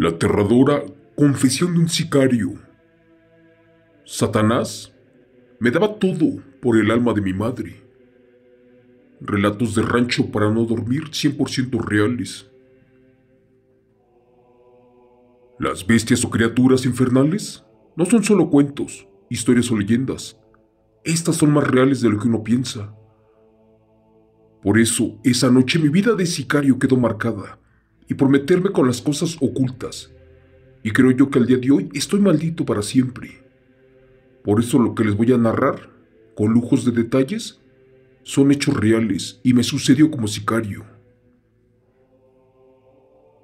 La aterradora confesión de un sicario. Satanás me daba todo por el alma de mi madre. Relatos de rancho para no dormir 100% reales. Las bestias o criaturas infernales no son solo cuentos, historias o leyendas. Estas son más reales de lo que uno piensa. Por eso, esa noche mi vida de sicario quedó marcada y por meterme con las cosas ocultas. Y creo yo que al día de hoy estoy maldito para siempre. Por eso lo que les voy a narrar, con lujos de detalles, son hechos reales y me sucedió como sicario.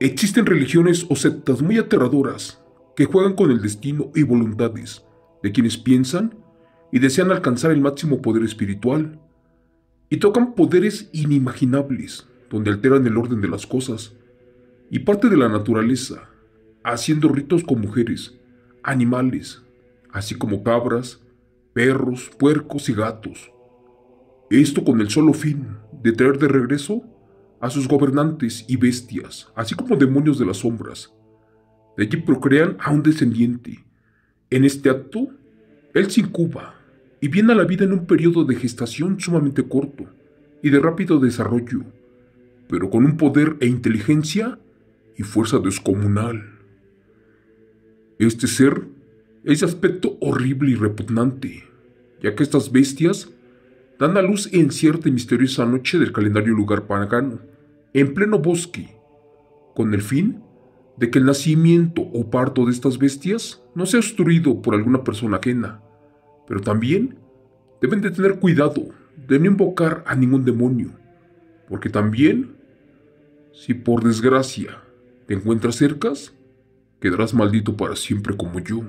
Existen religiones o sectas muy aterradoras que juegan con el destino y voluntades de quienes piensan y desean alcanzar el máximo poder espiritual, y tocan poderes inimaginables, donde alteran el orden de las cosas, y parte de la naturaleza, haciendo ritos con mujeres, animales, así como cabras, perros, puercos y gatos. Esto con el solo fin de traer de regreso a sus gobernantes y bestias, así como demonios de las sombras. De allí procrean a un descendiente. En este acto, él se incuba y viene a la vida en un periodo de gestación sumamente corto y de rápido desarrollo, pero con un poder e inteligencia y fuerza descomunal. Este ser es de aspecto horrible y repugnante, ya que estas bestias dan a luz en cierta y misteriosa noche del calendario lugar pagano, en pleno bosque, con el fin de que el nacimiento o parto de estas bestias no sea obstruido por alguna persona ajena, pero también deben de tener cuidado de no invocar a ningún demonio, porque también, si por desgracia te encuentras cercas, quedarás maldito para siempre como yo.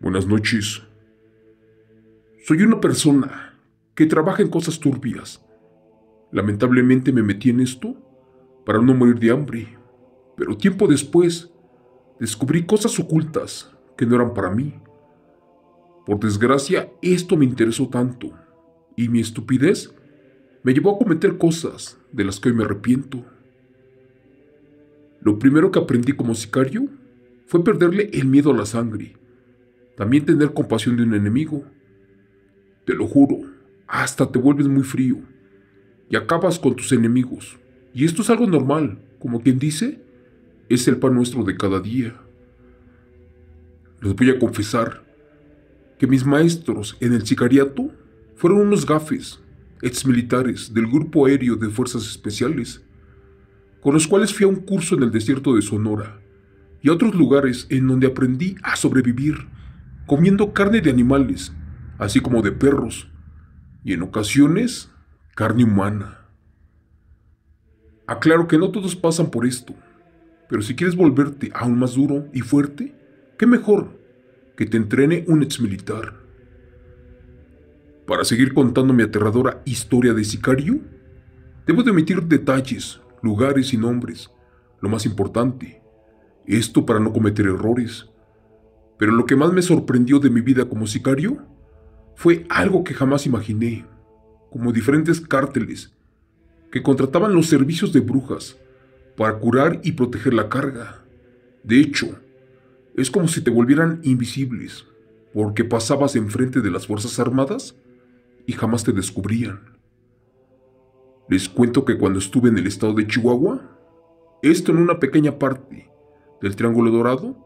Buenas noches. Soy una persona que trabaja en cosas turbias. Lamentablemente me metí en esto para no morir de hambre, pero tiempo después descubrí cosas ocultas que no eran para mí. Por desgracia, esto me interesó tanto y mi estupidez me llevó a cometer cosas de las que hoy me arrepiento. Lo primero que aprendí como sicario fue perderle el miedo a la sangre, también tener compasión de un enemigo. Te lo juro, hasta te vuelves muy frío y acabas con tus enemigos. Y esto es algo normal, como quien dice, es el pan nuestro de cada día. Les voy a confesar que mis maestros en el sicariato fueron unos gafes exmilitares del Grupo Aéreo de Fuerzas Especiales, con los cuales fui a un curso en el desierto de Sonora y a otros lugares en donde aprendí a sobrevivir comiendo carne de animales, así como de perros, y en ocasiones carne humana. Aclaro que no todos pasan por esto, pero si quieres volverte aún más duro y fuerte, qué mejor que te entrene un exmilitar. Para seguir contando mi aterradora historia de sicario, debo de omitir detalles, lugares y nombres. Lo más importante, esto para no cometer errores. Pero lo que más me sorprendió de mi vida como sicario fue algo que jamás imaginé, como diferentes cárteles que contrataban los servicios de brujas para curar y proteger la carga. De hecho, es como si te volvieran invisibles, porque pasabas enfrente de las Fuerzas Armadas y jamás te descubrían. Les cuento que cuando estuve en el estado de Chihuahua, esto en una pequeña parte del Triángulo Dorado,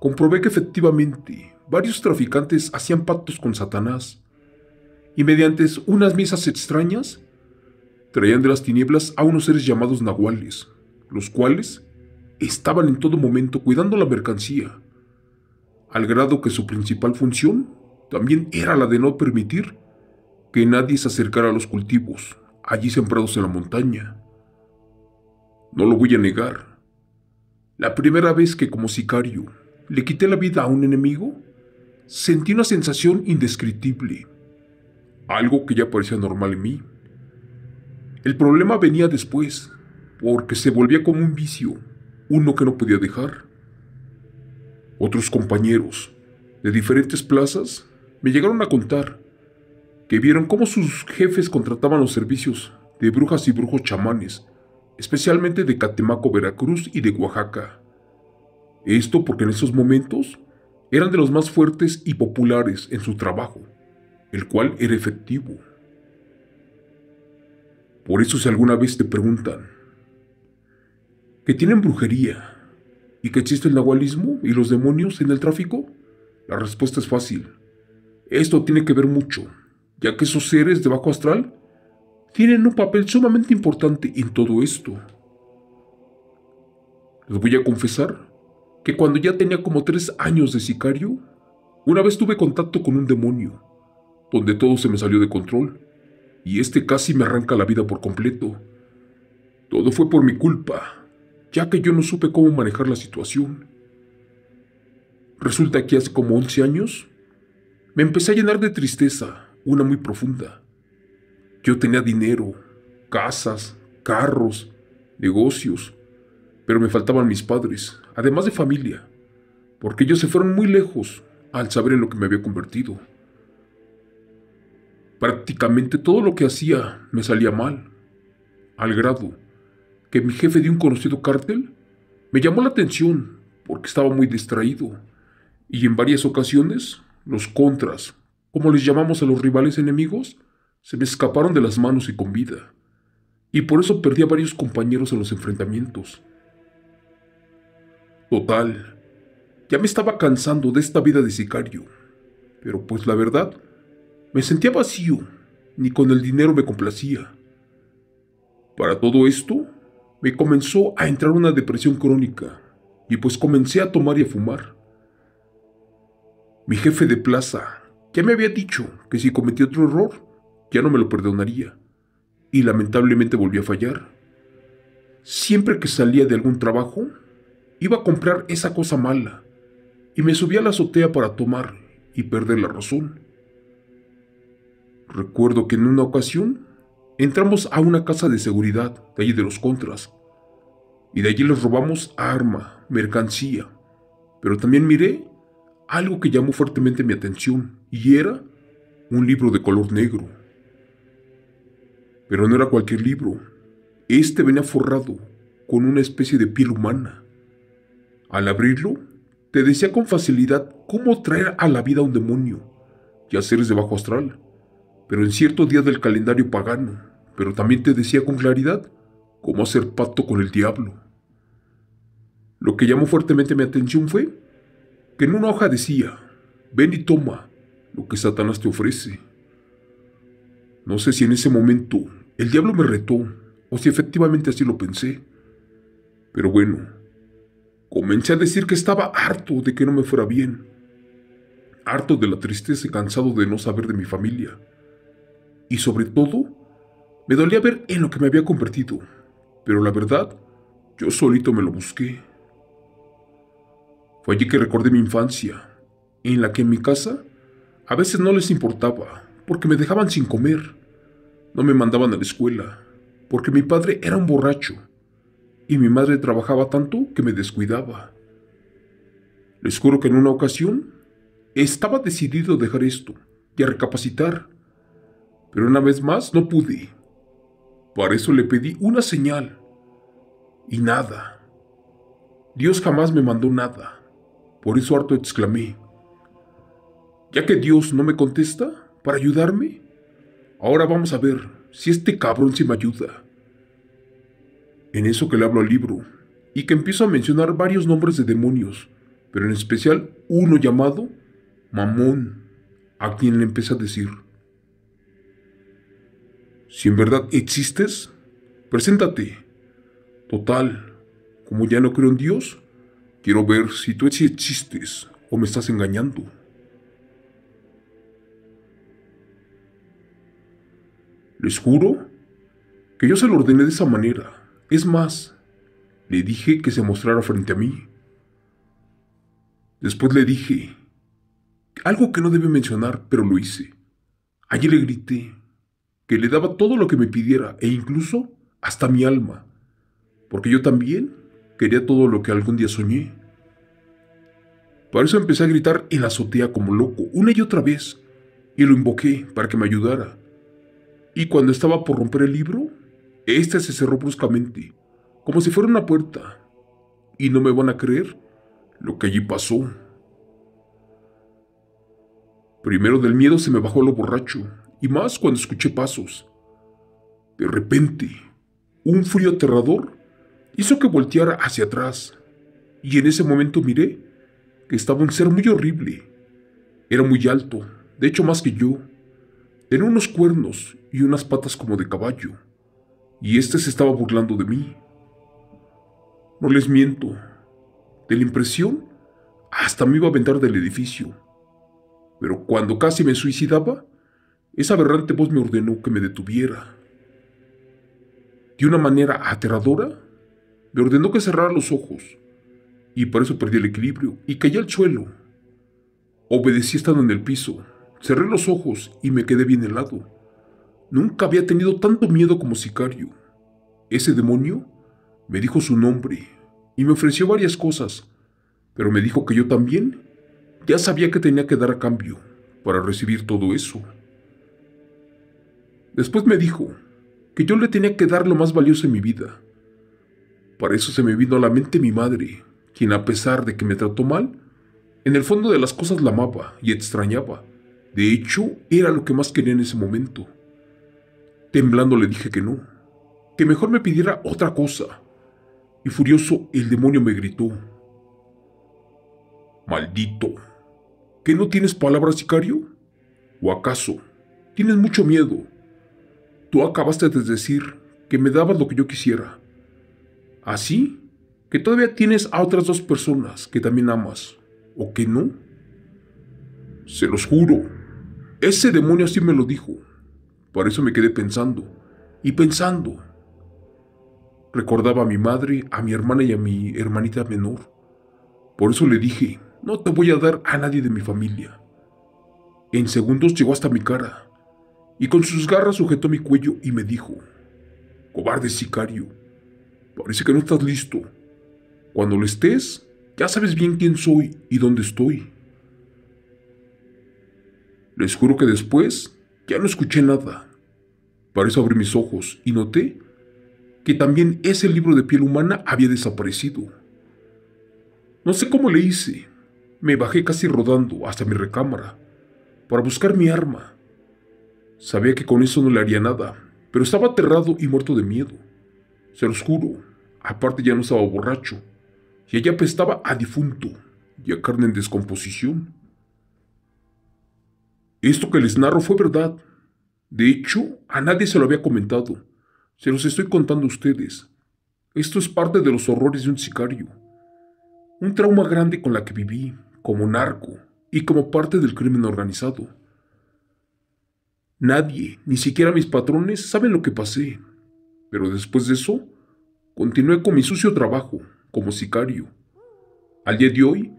comprobé que efectivamente varios traficantes hacían pactos con Satanás y mediante unas misas extrañas traían de las tinieblas a unos seres llamados nahuales, los cuales estaban en todo momento cuidando la mercancía, al grado que su principal función también era la de no permitir que nadie se acercara a los cultivos, allí sembrados en la montaña. No lo voy a negar. La primera vez que como sicario le quité la vida a un enemigo, sentí una sensación indescriptible, algo que ya parecía normal en mí. El problema venía después, porque se volvía como un vicio, uno que no podía dejar. Otros compañeros de diferentes plazas me llegaron a contar que vieron cómo sus jefes contrataban los servicios de brujas y brujos chamanes, especialmente de Catemaco, Veracruz y de Oaxaca. Esto porque en esos momentos eran de los más fuertes y populares en su trabajo, el cual era efectivo. Por eso si alguna vez te preguntan que tienen brujería y que existe el nahualismo y los demonios en el tráfico, la respuesta es fácil. Esto tiene que ver mucho ya que esos seres de bajo astral tienen un papel sumamente importante en todo esto. Les voy a confesar que cuando ya tenía como tres años de sicario, una vez tuve contacto con un demonio, donde todo se me salió de control, y este casi me arranca la vida por completo. Todo fue por mi culpa, ya que yo no supe cómo manejar la situación. Resulta que hace como 11 años me empecé a llenar de tristeza una muy profunda. Yo tenía dinero, casas, carros, negocios, pero me faltaban mis padres, además de familia, porque ellos se fueron muy lejos al saber en lo que me había convertido. Prácticamente todo lo que hacía me salía mal, al grado que mi jefe de un conocido cártel me llamó la atención porque estaba muy distraído y en varias ocasiones los contras como les llamamos a los rivales enemigos, se me escaparon de las manos y con vida. Y por eso perdí a varios compañeros en los enfrentamientos. Total, ya me estaba cansando de esta vida de sicario. Pero pues la verdad, me sentía vacío, ni con el dinero me complacía. Para todo esto, me comenzó a entrar una depresión crónica, y pues comencé a tomar y a fumar. Mi jefe de plaza, ya me había dicho que si cometía otro error, ya no me lo perdonaría. Y lamentablemente volví a fallar. Siempre que salía de algún trabajo, iba a comprar esa cosa mala y me subía a la azotea para tomar y perder la razón. Recuerdo que en una ocasión entramos a una casa de seguridad de allí de los contras y de allí les robamos arma, mercancía, pero también miré algo que llamó fuertemente mi atención y era un libro de color negro. Pero no era cualquier libro. Este venía forrado con una especie de piel humana. Al abrirlo, te decía con facilidad cómo traer a la vida a un demonio ya seres de bajo astral, pero en cierto día del calendario pagano, pero también te decía con claridad cómo hacer pacto con el diablo. Lo que llamó fuertemente mi atención fue que en una hoja decía, ven y toma lo que Satanás te ofrece. No sé si en ese momento el diablo me retó o si efectivamente así lo pensé. Pero bueno, comencé a decir que estaba harto de que no me fuera bien, harto de la tristeza y cansado de no saber de mi familia. Y sobre todo, me dolía ver en lo que me había convertido, pero la verdad, yo solito me lo busqué. Fue allí que recordé mi infancia, en la que en mi casa a veces no les importaba, porque me dejaban sin comer, no me mandaban a la escuela, porque mi padre era un borracho, y mi madre trabajaba tanto que me descuidaba. Les juro que en una ocasión estaba decidido a dejar esto y a recapacitar, pero una vez más no pude. por eso le pedí una señal. Y nada. Dios jamás me mandó nada. Por eso harto exclamé, ya que Dios no me contesta para ayudarme, ahora vamos a ver si este cabrón se me ayuda. En eso que le hablo al libro, y que empiezo a mencionar varios nombres de demonios, pero en especial uno llamado Mamón, a quien le empecé a decir, si en verdad existes, preséntate. Total, como ya no creo en Dios, Quiero ver si tú chistes o me estás engañando. Les juro que yo se lo ordené de esa manera. Es más, le dije que se mostrara frente a mí. Después le dije algo que no debe mencionar, pero lo hice. Allí le grité que le daba todo lo que me pidiera e incluso hasta mi alma, porque yo también Quería todo lo que algún día soñé. Por eso empecé a gritar en la azotea como loco, una y otra vez, y lo invoqué para que me ayudara. Y cuando estaba por romper el libro, éste se cerró bruscamente, como si fuera una puerta. Y no me van a creer lo que allí pasó. Primero del miedo se me bajó lo borracho, y más cuando escuché pasos. De repente, un frío aterrador hizo que volteara hacia atrás, y en ese momento miré que estaba un ser muy horrible. Era muy alto, de hecho más que yo. Tenía unos cuernos y unas patas como de caballo, y este se estaba burlando de mí. No les miento, de la impresión hasta me iba a aventar del edificio. Pero cuando casi me suicidaba, esa aberrante voz me ordenó que me detuviera. De una manera aterradora, me ordenó que cerrara los ojos, y por eso perdí el equilibrio y caí al suelo. Obedecí estando en el piso, cerré los ojos y me quedé bien helado. Nunca había tenido tanto miedo como sicario. Ese demonio me dijo su nombre y me ofreció varias cosas, pero me dijo que yo también ya sabía que tenía que dar a cambio para recibir todo eso. Después me dijo que yo le tenía que dar lo más valioso en mi vida, para eso se me vino a la mente mi madre, quien a pesar de que me trató mal, en el fondo de las cosas la amaba y extrañaba. De hecho, era lo que más quería en ese momento. Temblando le dije que no, que mejor me pidiera otra cosa. Y furioso el demonio me gritó. Maldito, ¿que no tienes palabras, sicario? ¿O acaso tienes mucho miedo? Tú acabaste de decir que me dabas lo que yo quisiera Así ¿Ah, que todavía tienes a otras dos personas que también amas, ¿o que no? Se los juro, ese demonio así me lo dijo. Por eso me quedé pensando y pensando. Recordaba a mi madre, a mi hermana y a mi hermanita menor. Por eso le dije, no te voy a dar a nadie de mi familia. En segundos llegó hasta mi cara y con sus garras sujetó mi cuello y me dijo, cobarde sicario, Parece que no estás listo. Cuando lo estés, ya sabes bien quién soy y dónde estoy. Les juro que después ya no escuché nada. Para abrir abrí mis ojos y noté que también ese libro de piel humana había desaparecido. No sé cómo le hice. Me bajé casi rodando hasta mi recámara para buscar mi arma. Sabía que con eso no le haría nada, pero estaba aterrado y muerto de miedo. Se los juro. Aparte ya no estaba borracho. Y ella apestaba a difunto y a carne en descomposición. Esto que les narro fue verdad. De hecho, a nadie se lo había comentado. Se los estoy contando a ustedes. Esto es parte de los horrores de un sicario. Un trauma grande con la que viví, como narco y como parte del crimen organizado. Nadie, ni siquiera mis patrones, saben lo que pasé, pero después de eso, continué con mi sucio trabajo como sicario. Al día de hoy,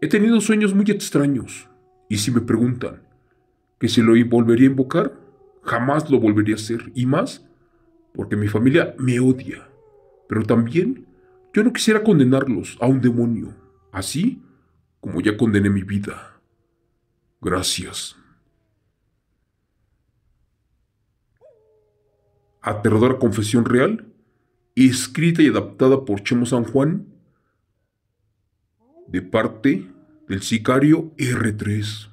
he tenido sueños muy extraños, y si me preguntan que si lo volvería a invocar, jamás lo volvería a hacer, y más porque mi familia me odia. Pero también yo no quisiera condenarlos a un demonio, así como ya condené mi vida. Gracias. aterradora confesión real, escrita y adaptada por Chemo San Juan, de parte del sicario R3.